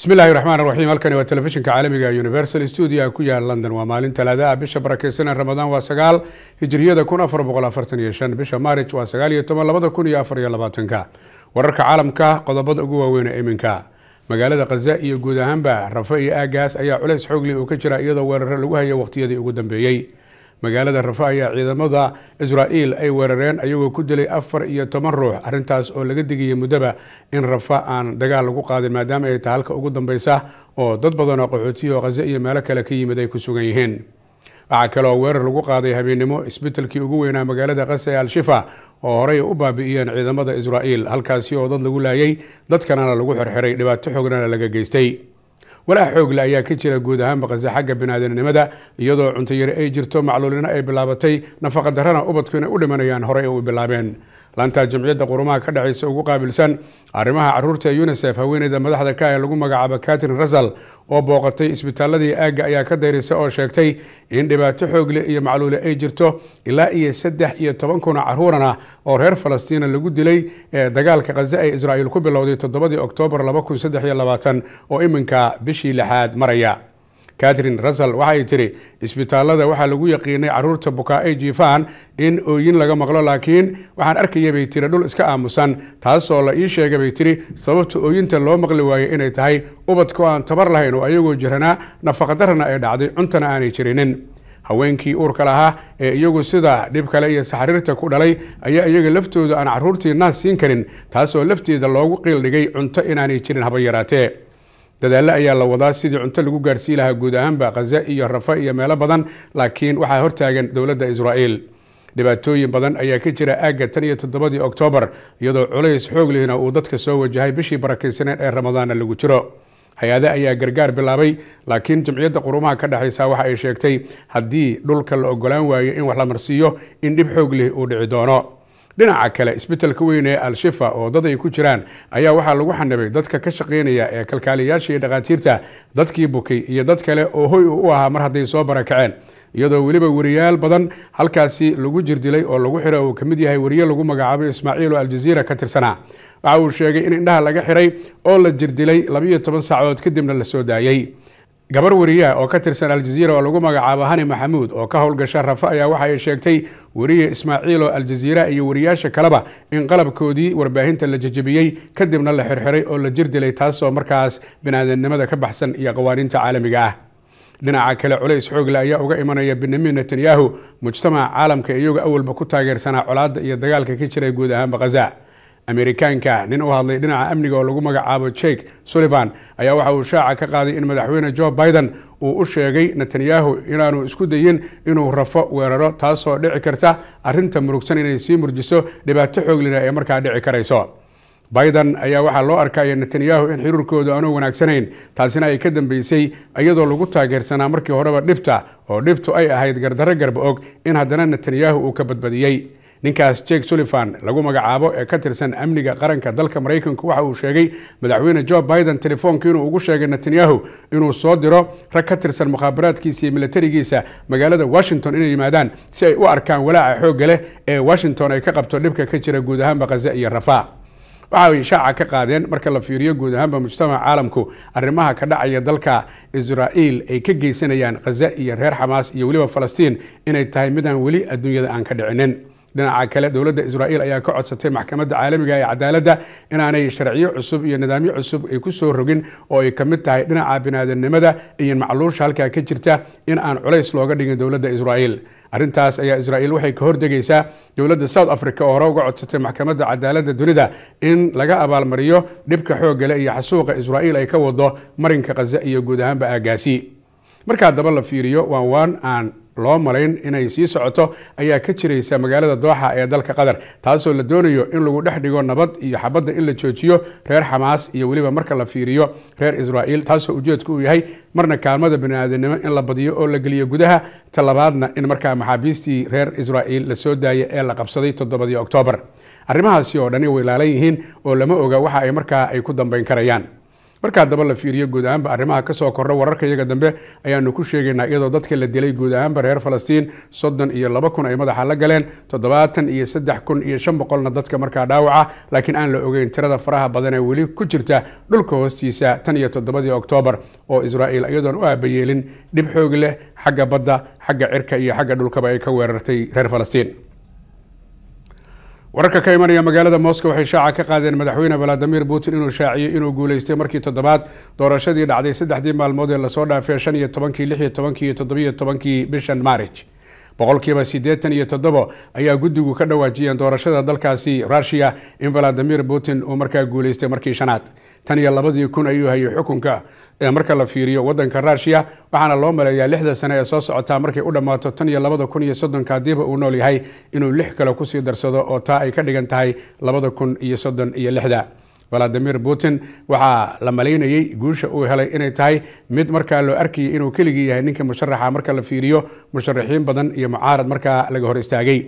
bismi illaahi raxmaan raxiim halkani waa telefishinka caalamiga universal stuudia ku yaal london waa maalin talaadaha bisha barakeysanan ramadaan waa sagaal hijriyada kun afar boqol afartan iyo shan bisha maaric waa sagaal iyo toban labada kun iyo afar iyo labaatanka wararka caalamka qodobada ugu waaweyne iminka magaalada khaza iyo guud ahaanba rafa iyo aagaas ayaa culays xoogleh uu ka jira iyadoo weeraro lagu hayay wakhtiyadii ugu dambeeyey magaalada rafa ayaa ciidamada israa'iil ay weerareen ayagoo ku dilay afar iyo toban ruux arintaas oo laga digaya muddoba in rafa aan dagaal lagu qaadin maadaama ay tahay halka ugu dambeysa oo dad badan oo qaxootiya oo khaze iyo meelo kale ka yimid ay ku sugan yihiin waxaa kale oo weerar lagu qaaday habeennimo isbitaalkii ugu weynaa magaalada kase al-shifa oo horey u baabi'iyeen ciidamada israa'iil halkaasi oo dad lagu laayay dadkanana lagu xirxiray dhibaato xoognana laga geystay walaa xoogle ayaa ka jira guud ahaan maqase xagga binaadinimada iyadoo cunto yari ay jirto macluulina ay bilaabatay nafaqa darana ubadku inay u dhimanayaan horey u bilaabeen lantaa jamciyadda qurumaha ka dhexaysa ugu qaabilsan arrimaha caruurta ee unisef haweeneyda madaxda ka ah ee lagu magacaabo katrin rasal oo booqatay isbitaaladii aagga ayaa ka dayrisa oo sheegtay in dhibaato xoogle iyo macluule ay jirto ilaa iyo saddex iyo toban kun caruuran ah oo reer falastiina lagu dilay ee dagaalka khaza ee israa'iil ku bilowday toddobadii oktoobar laba kun saddex iyo labaatan oo iminka bishii lixaad maraya catherine russell waxay tidhi isbitaalada waxaa lagu yaqiinay caruurta bukaa ay jiifaan in ooyin laga maqlo laakiin waxaan arkaya bay tiri dhul iska aamusan taasoo la ii sheega bay tidhi sababta ooyinta loo maqli waayo inay tahay ubadka oo aan tabar lahayn oo iyagoo jirana nafaqadarana ay dhacday cuntana aanay jirinin haweenkii uurka lahaa ee iyagu sida dhib kale iyo saxriirta ku dhalay ayaa iyaga laftooda aan caruurtii naas siin karin taasoo lafteeda loogu qiil dhigay cunto inaanay jirin haba yaraatee dadaalo ayaa la wadaa sidii cunto lagu gaarsiin lahaa guud ahaanba khaza iyo rafa iyo meelo badan laakiin waxaa hortaagan dowladda israa'iil dhibaatooyin badan ayaa ka jira aagga tan iyo toddobadii oktoobar iyadoo culays xoog lihna uu dadka soo wajahay bishii barakaysaneed ee ramadaanna lagu jiro hay ada ayaa gargaar bilaabay laakiin jimciyadda qurumaha ka dhexaysa waxa ay sheegtay haddii dhulka la ogolaan waayo in wax la marsiiyo in dhib xoog lih uu dhici doono dhinaca kale isbetelka weyn ee al-shifa oo dad ay ku jiraan ayaa waxaa lagu xanibay dadka ka shaqaynaya ee kalkaaliyayaasha iyo dhakhaatiirta dadkii bukay iyo dad kale oo hoy u ahaa mar hadday soo barakaceen iyadoo weliba wariyaal badan halkaasi lagu jirdilay oo lagu xira uu ka mid yahay wariye lagu magacaabay ismaaciil oo aljaziira ka tirsanaa waxa uu sheegay in indhaha laga xiray oo la jirdilay labiiyo toban saacadood kadibna la soo daayey gabar weriya oo ka tirsan aljaziira oo lagu magacaabo hani maxamuud oo ka howlgasha rafa ayaa waxa ay sheegtay weriya ismaaciil oo aljaziira iyo wariyaasha kaleba in qalabkoodii warbaahinta la jejebiyey kadibna la xirxiray oo la jirdilay taasoo markaas biniaadamnimada ka baxsan iyo qawaaniinta caalamiga ah dhinaca kale culays xoogle ayaa uga imanaya benyamin netanyahu mujtamaca caalamka iyago awalba ku taageersanaa colaadda iyo dagaalka ka jiray guud ahaanba khaza amerikaanka nin u hadlay dhinaca amniga oo lagu magacaabo jake sullivan ayaa waxa uu shaaca ka qaaday in madaxweyne jo biden uu u sheegay netanyahu inaanu isku dayin inuu rafo weeraro taasoo dhici karta arinta murugsan inay sii murjiso dhibaato xooglina ee markaa dhici karayso biden ayaa waxaa loo arkaya netanyahu in xiriirkooda aanu wanaagsanayn taasina ay ka dambeysay iyadoo lagu taageersanaa markii horeba dhibta oo dhibtu ay ahayd gardarro garba og in haddana netanyahu uu ka badbadiyey ninkaas jake sullivan lagu magacaabo ee ka tirsan amniga qaranka dalka maraykanku waxa uu sheegay madaxweyne jo biden inuu ugu sheegay netanyahu inuu soo diro rag ka tirsan mukhaabaraadkiisa iyo milatarigiisa magaalada washington inay yimaadaan si ay u arkaan walaaca xoogga leh ee washington ay ka qabto dhibka ka jira guud ahaanba khaza iyo rafaa waxaay shaaca ka qaadeen marka la fiiriyo guud ahaanba mujtamaca caalamku arrimaha ka dhacaya dalka israa'iil ay ka geysanayaan khaza iyo reer xamaas iyo weliba falastiin inay tahay midaan weli adduunyada aan ka dhicinin dhinaca kale dowladda israa'iil ayaa ka codsatay maxkamadda caalamiga ee cadaaladda inaanay sharciyo cusub iyo nidaamyo cusub ay ku soo rogin oo ay ka mid tahay dhinaca biniaadanimada iyo macluusha halkaa ka jirta in aan culays looga dhigin dowladda israa'iil arrintaas ayaa israa'iil waxay ka hordegaysaa dowladda south africa oo hore uga codsatay maxkamadda cadaaladda dunida in laga abaalmariyo dhibka xooggale iyo xasuuqa israa'iil ay ka wado marinka khaza iyo guud ahaanba aagaasi markaa daba la fiiriyo waan waan aan loo malayn inay sii socoto ayaa ka jiraysa magaalada dooxa ee dalka qatar taasoo la doonayo in lagu dhex dhigo nabad iyo xabadda in la joojiyo reer xamaas iyo weliba marka la fiiriyo reer israa'iil taasoo ujeedku uu yahay marna kaalmada bani aadamnimo in la badiyo oo la geliyo gudaha talabaadna in markaa maxaabiistii reer israa'iil la soo daaya ee la qabsaday toddobadii oktoobar arrimahaasi oo dhani way laalan yihiin oo lama oga waxa ay markaa ay ku dambayn karayaan marka daba la fiiriyo guud ahaanba arrimaha kasoo kordha wararka iyaga dambe ayaanu ku sheegaynaa iyadoo dadka la dilay guud ahaanba reer falastiin soddon iyo laba kun ay madaxa la galeen toddobaatan iyo saddex kun iyo shan boqolna dadka markaa dhaawaca laakiin aan la ogeyn tirada faraha badan ee weli ku jirta dhulka hoostiisa tan iyo toddobadii oktoobar oo israa'iil iyadoon u aabayeelin dhib xoog leh xagga badda xagga cirka iyo xagga dhulkaba ay ka weerartay reer falastiin wararka ka imanaya magaalada moscow waxay shaaca ka qaadeen madaxweyne valadimir putin inuu shaaciyey inuu guulaystay markii toddobaad doorashadii dhacday saddexdii maalmood ee lasoo dhaafay shan iyo tobankii lix iyo tobankii iyo toddobiiyo tobankii bishan maaric boqolkiiba siddeetan iyo toddobo ayaa guddigu ka dhawaajiyeen doorashada dalkaasi rushiya in valadimir putin uu markaa guulaystay markii shanaad tan iyo labadii kun ayuu hayay xukunka ee marka la fiiriyo waddanka rushia waxaana loo maleeyaa lixda sane ee soo socotaa markay u dhammaato tan iyo labada kun iyo soddonka hadiiba uu nool yahay inuu lix kale kusii darsado oo taa ay ka dhigan tahay labada kun iyo soddon iyo lixda valadimir putin waxaa la malaynayey guusha uu helay inay tahay mid markaa loo arkayay inuu keligii yahay ninka musharaxa marka la fiiriyo musharaxiin badan iyo mucaarad markaa laga hor istaagay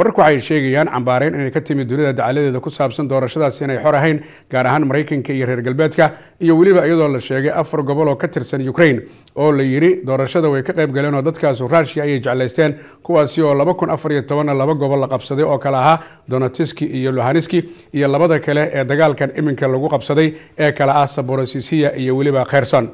wararku waxay sheegayaan cambaareyn inay ka timid dunida dacaladeeda ku saabsan doorashadaasi inay xor ahayn gaar ahaan maraykanka iyo reer galbeedka iyo weliba iyadoo la sheegay afar gobol oo ka tirsan ukrain oo la yidhi doorashada way ka qayb galeen oo dadkaasu rushia ayay jeclaysteen kuwaasi oo laba kun afar iyo tobanna laba gobol la qabsaday oo kale ahaa donatiski iyo luhaniski iyo labada kale ee dagaalkan iminka lagu qabsaday ee kale ah saborosisiya iyo weliba kherson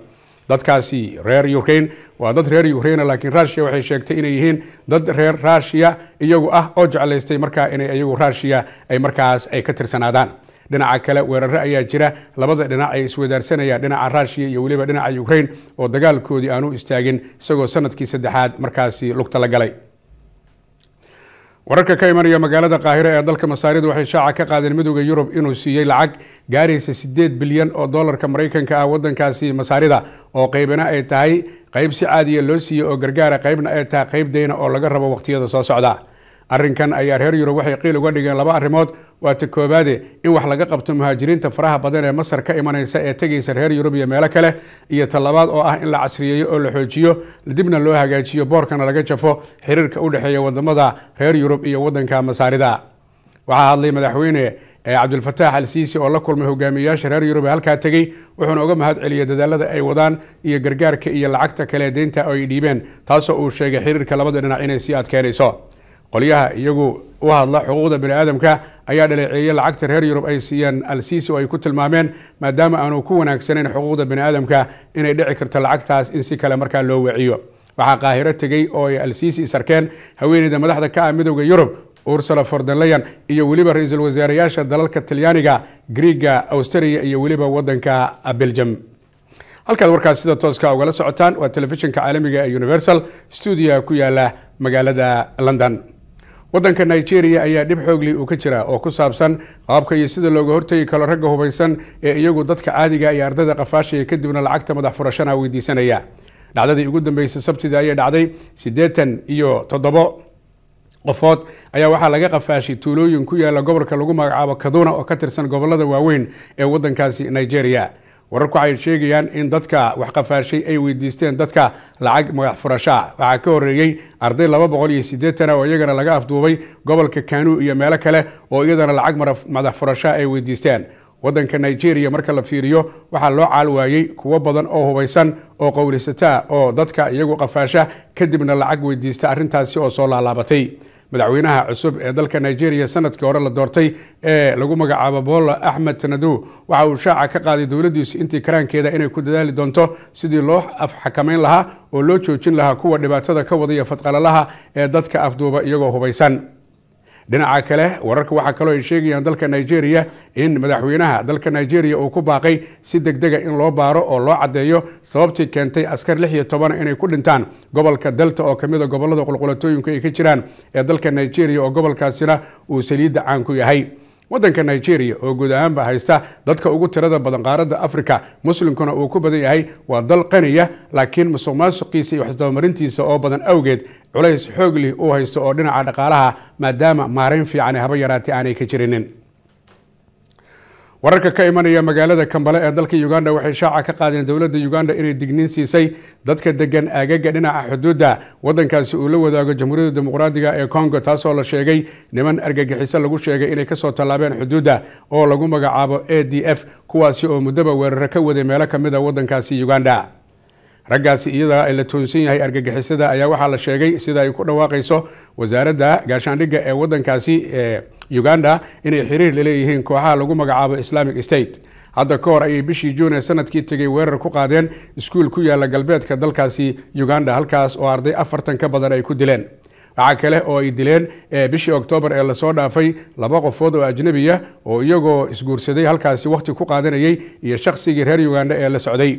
dadkaasi reer ukraine waa dad reer ukraina laakiin rusia waxay sheegtay inay yihiin dad reer rusia iyagu ah oo jeclaystay markaa inay iyagu rusia ay markaas ay ka tirsanaadaan dhinaca kale weeraro ayaa jira labada dhinac ay iswadaarsanayaan dhinaca rusia iyo weliba dhinaca ukraine oo dagaalkoodii aanu istaagin isagoo sanadkii saddexaad markaasi lugta la galay wararka ka imanaya magaalada kaahiro ee dalka masaarida waxay shaaca ka qaadeen midooda yurub inuu siiyey lacag gaaraysa siddeed bilyan oo dollarka maraykanka ah waddankaasi masaarida oo qaybana ay tahay qayb si caadiya loo siiyey oo gargaara qaybna ay tahay qayb dayna oo laga rabo wakhtiyada soo socda arrinkan ayaa reer yurub waxay qiil uga dhigeen laba arrimood waa ta koowaade in wax laga qabto muhaajiriinta faraha badan ee masar ka imanaysa ee tegaysa reer yurub iyo meelo kale iyo talabaad oo ah in la casriyeeyo oo la xoojiyo dibna loo hagaajiyo boorkana laga jafo xiriirka u dhexeeya wadamada reer yurub iyo waddanka masaarida waxaa hadlay madaxweyne eh, cabdulfataax al siisi oo la kulmay hogaamiyeyaasha reer yurub ee halkaa tegey wuxuuna uga mahad celiyey dadaalada ay wadaan iyo gargaarka iyo lacagta kale deynta oo ay dhiibeen taasoo uu sheegay xiriirka labada dhinac inay sii adkeenayso qolyaha iyagu u hadla xuquuqda bani aadamka ayaa dhaleeceeyey lacagta reer yurub ay siiyeen alsiisi oo ay ku tilmaameen maadaama aanu ku wanaagsanayn xuquuqda bani aadamka inay dhici karto lacagtaas in si kale markaa loo waciyo waxaa qaahiro tegey oo ay alsiisi isarkeen haweeneyda madaxda ka ah midowda yurub ursula fordenleyan iyo weliba ra-iisul wasaarayaasha dalalka talyaaniga griiga austariya iyo weliba wadanka beljam halkaad warkaas sida tooska ugala socotaan waa telefishinka caalamiga ee universal stuudiya ku yaala magaalada london waddanka nigeria ayaa dhib xoogli uu ka jira oo ku saabsan qaabka iyo sida looga hortegi karo ragga hubaysan ee iyagu dadka caadiga ah iyo ardayda qafaashaya kadibna lacagta madax furashana weydiisanaya dhacdadii ugu dambeysay sabtida ayay dhacday siddeetan iyo toddobo qofood ayaa waxaa laga qafaashay tuulooyin ku yaala gobolka lagu magacaabo kaduna oo ka tirsan gobolada waaweyn ee waddankaasi nigeria wararku waxay sheegayaan in dadka waxqafaashay ay weydiisteen dadka lacag magax furashaa waxaa ka horeeyey arday laba boqol iyo siddeetana oo iyagana laga afduubay gobolka kanu iyo meelo kale oo iyadana lacag madax furashaa ay weydiisteen waddanka nigeria marka la fiiriyo waxaa loo caal waayey kuwo badan oo hubaysan oo qowlisataa oo dadka iyagu qafaasha kadibna lacag weydiista arrintaasi oo soo laalaabatay madaxweynaha cusub ee dalka nigeria sanadkii hore la doortay ee lagu magacaabo bola axmed tanadu waxa uu shaaca ka qaaday dowladdiisu intii karaankeeda inay ku dadaali doonto sidii loo afxakamayn lahaa oo loo joojin lahaa kuwa dhibaatada ka wadaya fadqalalaha ee dadka afduuba iyagoo hubaysan dhinaca kale wararka waxaa kaloo ay sheegayaan dalka nigeria in madaxweynaha dalka nigeria uu ku baaqay si degdega ah in loo baaro oo loo caddeeyo sababtii keentay askar lix iyo toban inay ku dhintaan gobolka delta oo kamid a ah gobollada qulqulatooyinku ay ka jiraan ee dalka nigeria oo gobolkaasina uu saliidda caan ku yahay waddanka nigeria oo guud ahaanba haysta dadka ugu tirada badan qaaradda afrika muslimkuna uu ku badan yahay waa dal qaniya laakiin musuq maasuqiisa iyo waxisdabamarintiisa oo badan awgeed culays xoog lih uu haysto oo dhinaca dhaqaalaha maadaama maarayn fiican haba yaraatay aanay ka jirinin wararka ka imanaya magaalada kambale ee dalka uganda waxay shaaca ka qaadeen dowladda uganda inay digniin siisay dadka degan aagaga dhinaca xuduudda waddankaasi uu la wadaago jamhuuriyadda dimuqraadiga ee congo taasoo la sheegay niman argagixiso lagu sheegay inay kasoo tallaabeen xuduudda oo lagu magacaabo a d f kuwaasi oo muddaba weeraro ka waday meelo ka mid a ah waddankaasi uganda raggaasi iyadaa ay la toonsan yahay argagixisada ayaa waxaa la sheegay sida ay ku dhawaaqayso wasaaradda gaashaandhigga ee waddankaasi ee uganda inay xiriir la leeyihiin kooxaha lagu magacaabo islamic state hadda ka hor ayay bishii juun ee sanadkii tegay weerar ku qaadeen iskuul ku yaala galbeedka dalkaasi uganda halkaas oo arday afartan ka badan ay ku dileen waxaa kale oo ay dileen ee bishii oktoobar ee lasoo dhaafay laba qofood oo ajnebiya oo iyagoo isguursaday halkaasi wakhti ku qaadanayay iyo shaqsigii reer uganda ee la socday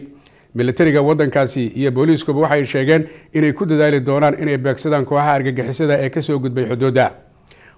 milatariga waddankaasi iyo booliiskuba waxay sheegeen inay ku dadaali doonaan inay beegsadaan kooxaha argagixisada ee kasoo gudbay xuduudda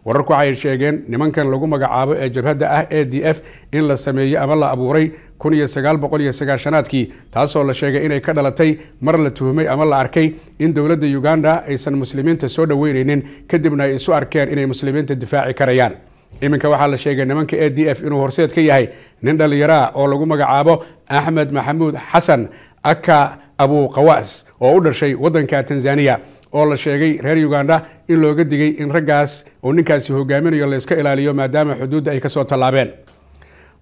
wararku waxay sheegeen nimankan lagu magacaabo ee jabhadda ah a d f in la sameeyey ama la abuuray kun iyo sagaal boqol iyo sagaashanaadkii taasoo la sheegay inay ka dhalatay mar la tuhmay ama la arkay in dowladda uganda aysan muslimiinta soo dhoweyneynin kadibna ay isu arkeen inay muslimiinta difaaci karayaan iminka waxaa la sheegay nimanka a d f inuu horseed ka yahay nin dhallinyaraa ah oo lagu magacaabo axmed maxamuud xasan aka abuqawaas oo u dhashay waddanka tanzaniya oo la sheegay reer uganda in looga digay in raggaas uu ninkaasi hogaaminayo layska ilaaliyo maadaama xuduudda ay ka soo tallaabeen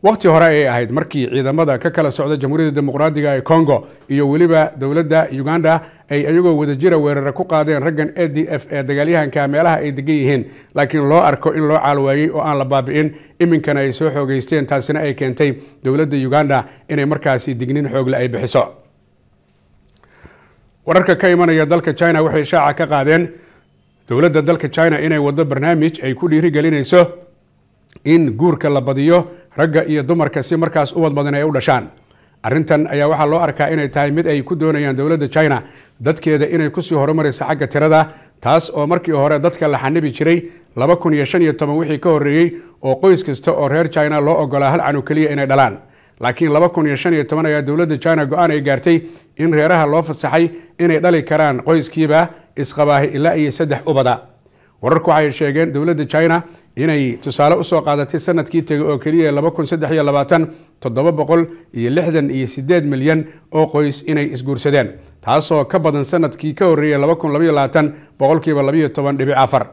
wakhti hore ayay ahayd markii ciidamada ka kala socda jamhuuriyadda dimuqraadiga ee congo iyo weliba dowladda uganda ay iyagoo wadajira weerare ku qaadeen raggan a d f ee dagaalyahanka meelaha ay degan yihiin laakiin loo arko in loo caalwaayey oo aan la baabi'in iminkana ay soo xoogaysteen taasina ay keentay dowladda uganda inay markaasi dignin xoogle ay bixiso wararka ka imanaya dalka china waxay shaaca ka qaadeen dowladda dalka china inay waddo barnaamij ay ku dhiirigelinayso in guurka la badiyo ragga iyo dumarka si markaas ubadbadan ay u dhashaan arrintan ayaa waxaa loo arkaa inay tahay mid ay ku doonayaan dowladda china dadkeeda inay kusii horumarayso xagga tirada taas oo markii hore dadka la xanibi jiray laba kun iyo shan iyo toban wixii ka horreeyey oo qoys kasta oo reer china loo ogolaa hal canu keliya inay dhalaan laakiin laba kun iyo shan iyo toban ayaa dowladda china go-aan ay gaartay in reeraha loo fasaxay inay dhali karaan qoyskiiba isqabaahi ilaa iyo saddex ubada wararku waxay sheegeen dowladda china inay tusaale usoo qaadatay sanadkii tegay oo keliya laba kun saddex iyo labaatan toddoba boqol iyo lixdan iyo siddeed milyan oo qoys inay isguursadeen taasoo ka badan sanadkii ka horreeyay laba kun labaiyo labaatan boqolkiiba labaiyo toban dhibic afar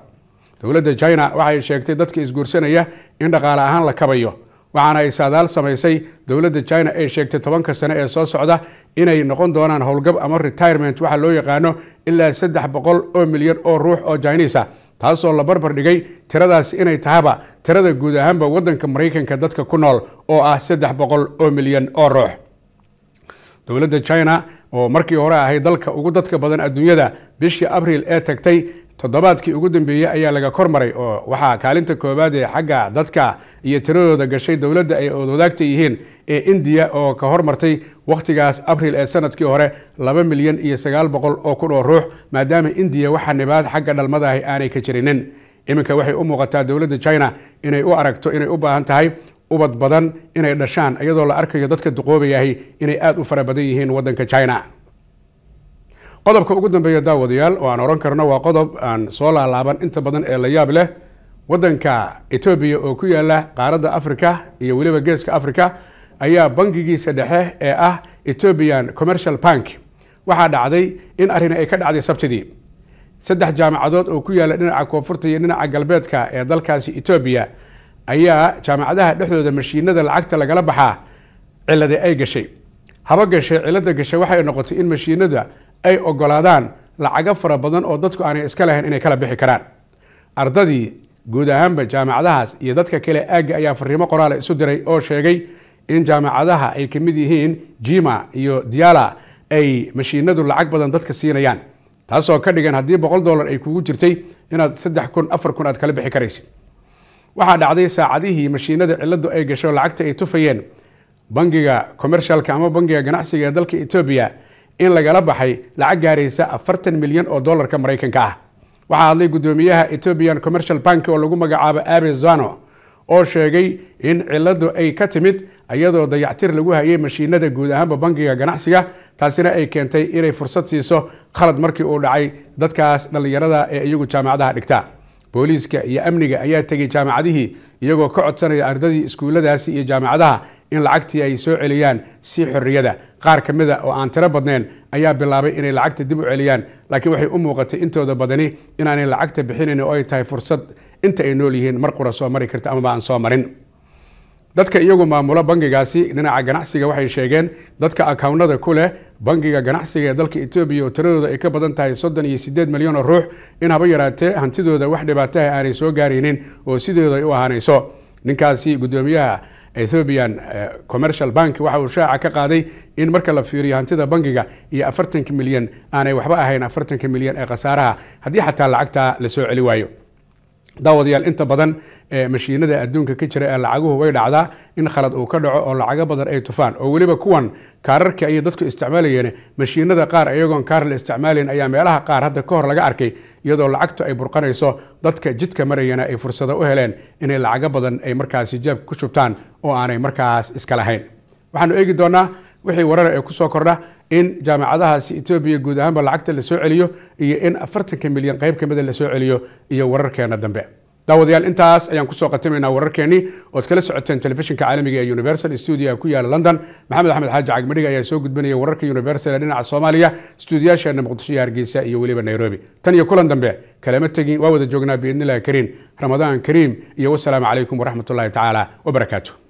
dowladda china waxay sheegtay dadka isguursanaya in dhaqaale ahaan la kabayo waxaana ay saadaal samaysay dowladda china ee sheegtay tobanka sane ee soo socda inay noqon doonaan howlgab ama retirement waxa loo yaqaano ilaa saddex boqol oo milyan oo ruux oo jiniis ah taasoo la barbar dhigay tiradaas inay tahaba tirada guud ahaanba waddanka maraykanka dadka ku nool oo ah saddex boqol oo milyan oo ruux dowladda china oo markii hore ahay dalka ugu dadka badan adduunyada bishii abriil ee tagtay toddobaadkii ugu dambeeyey ayaa laga kor maray oo waxaa kaalinta koowaad ee xagga dadka iyo tiradooda gashay dowladda ay ood yihiin ee indiya oo ka hormartay wakhtigaas abril ee sanadkii hore laba milyan iyo sagaal boqol oo kun oo ruux maadaama indiya waxa nibaad xagga dhalmada ahi aanay ka jirinin iminka waxay u muuqataa dowladda china inay u aragto inay u baahan tahay ubad badan inay dhashaan iyadoo la arkayo dadka duqoobayahi inay aad u fara badan yihiin waddanka china qodobka ugu dambeeya daawadayaal oo aan odhan karno waa qodob aan soo laalaaban inta badan ee la yaab leh waddanka etoobiya oo ku yaalla qaaradda africa iyo weliba geeska africa ayaa bangigiisa dhexe ee ah ethoobian commercial bank waxaa dhacday in arrini ay ka dhacday sabtidii saddex jaamacadood oo ku yaalla dhinaca koonfurta iyo dhinaca galbeedka ee dalkaasi etoobiya ayaa jaamacadaha dhexdooda mashiinada lacagta lagala baxaa ciladay ay gashay haba gashay cilada gashay waxay noqotay in mashiinada ay ogolaadaan lacago fara badan oo dadku aanay iska lahayn inay kala bixi karaan ardadii guud ahaanba jaamacadahaas iyo dadka kale aagga ayaa fariimo qoraala isu diray oo sheegay in jaamacadaha ay ka mid yihiin jima iyo diala ay mashiinadu lacag badan dadka siinayaan taasoo ka dhigan haddii boqol dollar ay kugu jirtay inaad saddex kun afar kun aad kala bixi karaysid waxaa dhacday saacadihii mashiinada ciladu ay gasho lacagta ay tufayeen bangiga commercialka ama bangiga ganacsiga ee dalka etoobiya in lagala baxay lacag gaaraysa afartan milyan oo dollarka maraykanka ah waxaa hadlay guddoomiyaha ethoobian commercial bank oo lagu magacaabo abezano oo sheegay in cilladu ay ka timid iyadoo dayactir lagu hayay mashiinada guud ahaanba bankiga ganacsiga taasina ay keentay inay fursad siiso khalad markii uu dhacay dadkaas dhallinyarada ee iyagu jaamacadaha dhigta booliiska iyo amniga ayaa tegay jaamacadihii iyagoo ka codsanaya ardadii iskuulladaasi iyo jaamacadaha in lacagtii ay soo celiyaan si xorriyada qaar ka mida oo aan tiro badnayn ayaa bilaabay inay lacagta dib u celiyaan laakiin waxay u muuqatay intooda badani inaanay lacagta bixinayn oo ay tahay fursad inta ay nool yihiin mar qura soo mari karta amaba aan soo marin dadka iyagu maamulo bangigaasi dhinaca ganacsiga waxay sheegeen dadka akawnada ku leh bangiga ganacsiga ee dalka etoobiya oo tiradooda ay ka badan tahay soddon iyo siddeed milyan oo ruux in haba yaraatee hantidooda wax dhibaataha aanay soo gaaraynin oo sidooda ay u ahaanayso ninkaasi guddoomiyaha ethoobian eh, commercial bank waxa uu shaaca ka qaaday in marka la fiiriyo hantida bangiga iyo afartanka milyan aanay waxba ahayn afartanka milyan ee khasaaraha haddii xataa lacagtaa la celi waayo daawadayaal inta badan ee eh, mashiinada adduunka ka jira ee lacaguhu way dhacdaa in khalad uu ka dhaco oo lacago badan ay tufaan oo weliba kuwan kaararkii ayay dadku isticmaalayeen mashiinada qaar iyagoon kaar la isticmaalayn ayaa meelaha qaar hadda ka hor laga arkay iyadoo lacagtu ay burqanayso dadka jidka marayana ay fursado u heleen inay lacago badan ay markaasi jeebka ku shubtaan oo aanay markaas iska lahayn waxaanu eegi doonaa wixii warar ee kusoo kordha in jaamacadahaasi etoobiya guud ahaanba lacagta lasoo celiyo iyo in afartanka milyan qayb kamida ah lasoo celiyo iyo wararkeenna dambe daawadayaal intaas ayaan kusoo khatimaynaa wararkeenii ood kala socoteen telefishinka caalamiga ee universal stuudia ku yaala london maxamed axmed xaaji cagmadhig ayaa soo gudbinaya wararka universal ee dhinaca soomaaliya stuudiyaasheena muqdisho iyo hargeysa iyo weliba nairobi tan iyo kulan dambe kalama tegin waa wada joognaa biidnillahi kariim ramadaan kariim iyo wasalaamu calaykum waraxmatullahi tacaala wabarakaatu